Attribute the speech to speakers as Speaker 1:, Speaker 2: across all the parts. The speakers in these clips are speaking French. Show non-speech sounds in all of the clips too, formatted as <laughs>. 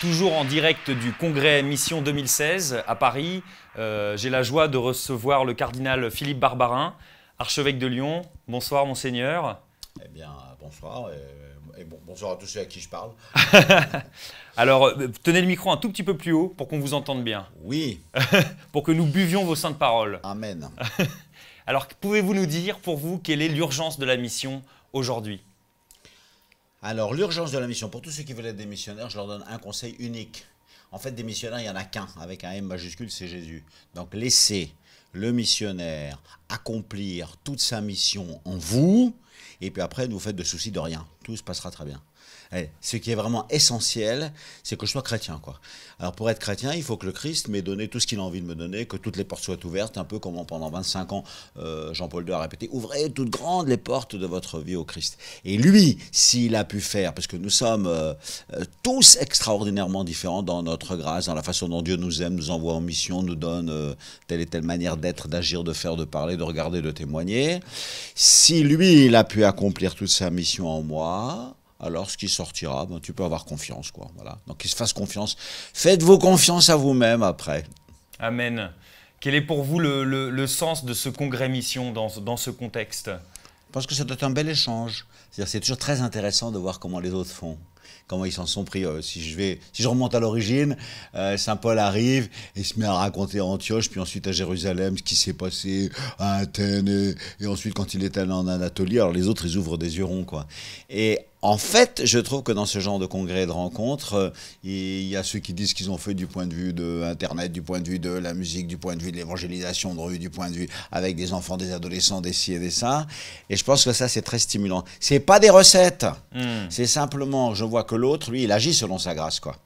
Speaker 1: Toujours en direct du congrès Mission 2016 à Paris, euh, j'ai la joie de recevoir le cardinal Philippe Barbarin, archevêque de Lyon. Bonsoir, monseigneur.
Speaker 2: Eh bien, bonsoir. Et, bonsoir à tous ceux à qui je parle. <laughs>
Speaker 1: Alors, euh, tenez le micro un tout petit peu plus haut pour qu'on vous entende bien. Oui. <laughs> pour que nous buvions vos saintes paroles.
Speaker 2: Amen. <laughs> Alors, pouvez-vous nous dire, pour vous, quelle est l'urgence de la mission aujourd'hui alors, l'urgence de la mission. Pour tous ceux qui veulent être missionnaires, je leur donne un conseil unique. En fait, des missionnaires, il n'y en a qu'un. Avec un M majuscule, c'est Jésus. Donc, laissez le missionnaire accomplir toute sa mission en vous. Et puis après, ne vous faites de soucis de rien. Tout se passera très bien ce qui est vraiment essentiel, c'est que je sois chrétien. Quoi. Alors pour être chrétien, il faut que le Christ m'ait donné tout ce qu'il a envie de me donner, que toutes les portes soient ouvertes, un peu comme pendant 25 ans euh, Jean-Paul II a répété, ouvrez toutes grandes les portes de votre vie au Christ. Et lui, s'il a pu faire, parce que nous sommes euh, euh, tous extraordinairement différents dans notre grâce, dans la façon dont Dieu nous aime, nous envoie en mission, nous donne telle et telle manière d'être, d'agir, de faire, de parler, de regarder, de témoigner. Si lui, il a pu accomplir toute sa mission en moi, alors ce qui sortira, ben, tu peux avoir confiance. Quoi, voilà. Donc qu'il se fasse confiance. Faites-vous confiance à vous-même après. Amen. Quel est pour vous
Speaker 1: le, sens de ce congrès mission dans, ce contexte
Speaker 2: Je pense que ça doit être un bel échange. C'est toujours très intéressant de voir comment les autres font comment ils s'en sont pris. Euh, si, je vais, si je remonte à l'origine, euh, Saint Paul arrive et se met à raconter à Antioche, puis ensuite à Jérusalem, ce qui s'est passé à Athènes, et, ensuite quand il est allé en Anatolie, alors les autres ils ouvrent des yeux ronds quoi. Et en fait, je trouve que dans ce genre de congrès de rencontres, euh, il y a ceux qui disent qu'ils ont fait du point de vue de Internet, du point de vue de la musique, du point de vue de l'évangélisation de rue, du point de vue avec des enfants, des adolescents, des ci et des ça. Et je pense que ça, c'est très stimulant. C'est pas des recettes. Hmm. C'est simplement, je vois que l'autre, lui, il agit selon sa grâce, quoi.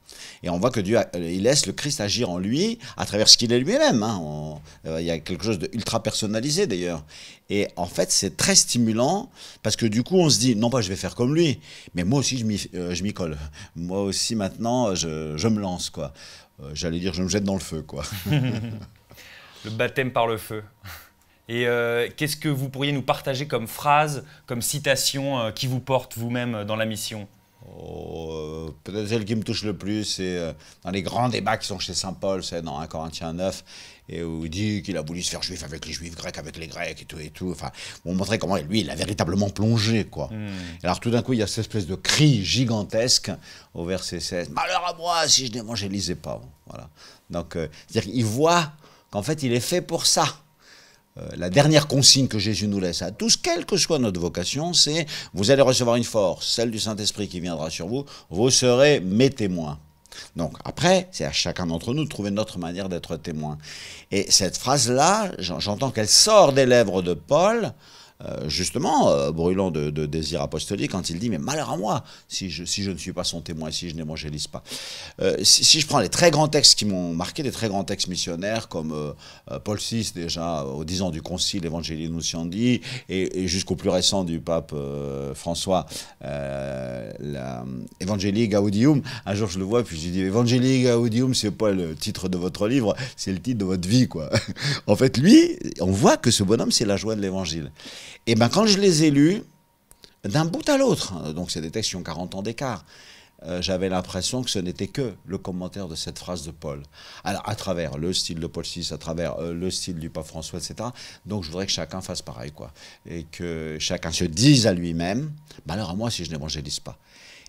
Speaker 2: Et on voit que Dieu, euh, il laisse le Christ agir en lui à travers ce qu'il est lui-même. Hein. Euh, il y a quelque chose d'ultra personnalisé d'ailleurs. Et en fait, c'est très stimulant parce que du coup, on se dit non pas je vais faire comme lui, mais moi aussi je m'y euh, colle. Moi aussi maintenant, je, me lance quoi. J'allais dire je me jette dans le feu quoi. <laughs>
Speaker 1: le baptême par le feu. Et euh, qu'est-ce que vous pourriez nous partager comme phrase, comme citation euh, qui vous porte vous-même euh, dans la mission
Speaker 2: oh, Peut-être celle qui me touche le plus, c'est dans les grands débats qui sont chez Saint Paul, c'est dans 1 Corinthiens 9, et où il dit qu'il a voulu se faire juif avec les juifs, grecs avec les grecs, et tout, et tout. Enfin, on montrer comment lui, il a véritablement plongé, quoi. Hmm. Alors tout d'un coup, il y a cette espèce de cri gigantesque au verset 16 Malheur à moi si je n'évangélisais pas. Voilà. Donc, c'est-à-dire qu'il voit qu'en fait, il est fait pour ça. Euh, la dernière consigne que Jésus nous laisse à tous, quelle que soit notre vocation, c'est vous allez recevoir une force, celle du Saint-Esprit qui viendra sur vous, vous serez mes témoins. Donc après, c'est à chacun d'entre nous de trouver notre manière d'être témoin. Et cette phrase-là, j'entends qu'elle sort des lèvres de Paul euh, justement, euh, brûlant de, désir apostolique, quand il dit Mais malheur à moi si je, si je ne suis pas son témoin, si je n'évangélise pas. Euh, si, je prends les très grands textes qui m'ont marqué, les très grands textes missionnaires comme Paul VI, déjà au 10 ans du Concile Evangelii en dit, et jusqu'au plus récent du pape François, la, Gaudium. Un jour, je le vois, puis je dis Evangelii Gaudium, c'est pas le titre de votre livre, c'est le titre de votre vie, quoi. <laughs> en fait, lui, on voit que ce bonhomme, c'est la joie de l'évangile. Et eh bien quand je les ai lus, d'un bout à l'autre, hein, donc c'est des textes qui ont 40 ans d'écart, euh, j'avais l'impression que ce n'était que le commentaire de cette phrase de Paul. Alors, à travers le style de Paul VI, à travers euh, le style du pape François, etc. Donc, je voudrais que chacun fasse pareil, quoi. Et que chacun se dise à lui-même, malheur bah, à moi si je n'évangélise pas.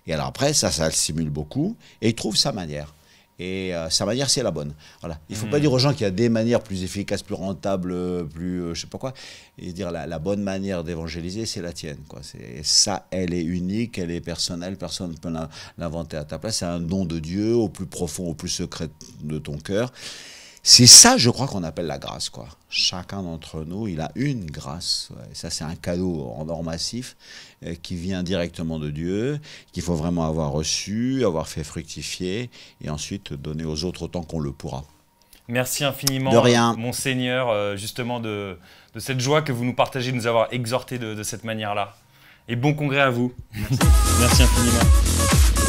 Speaker 2: Et alors après, ça, ça le simule beaucoup, et il trouve sa manière et euh, sa manière, c'est la bonne. Voilà. Il ne faut mm. pas dire aux gens qu'il y a des manières plus efficaces, plus rentables, euh, plus je euh, je sais pas quoi. Et dire la, bonne manière d'évangéliser, c'est la tienne. Quoi. Ça, elle est unique, elle est personnelle, personne ne peut l'inventer à ta place. C'est un don de Dieu au plus profond, au plus secret de ton cœur. C'est ça, je crois, qu'on appelle la grâce, quoi. Chacun d'entre nous, il a une grâce. Ça, c'est un cadeau en or massif euh, qui vient directement de Dieu, qu'il faut vraiment avoir reçu, avoir fait fructifier, et ensuite donner aux autres autant qu'on le pourra.
Speaker 1: Merci infiniment, de rien. Euh, euh, justement, de, cette joie que vous nous partagez, de nous avoir exhortés de, cette manière-là. Et bon congrès à vous. Merci infiniment.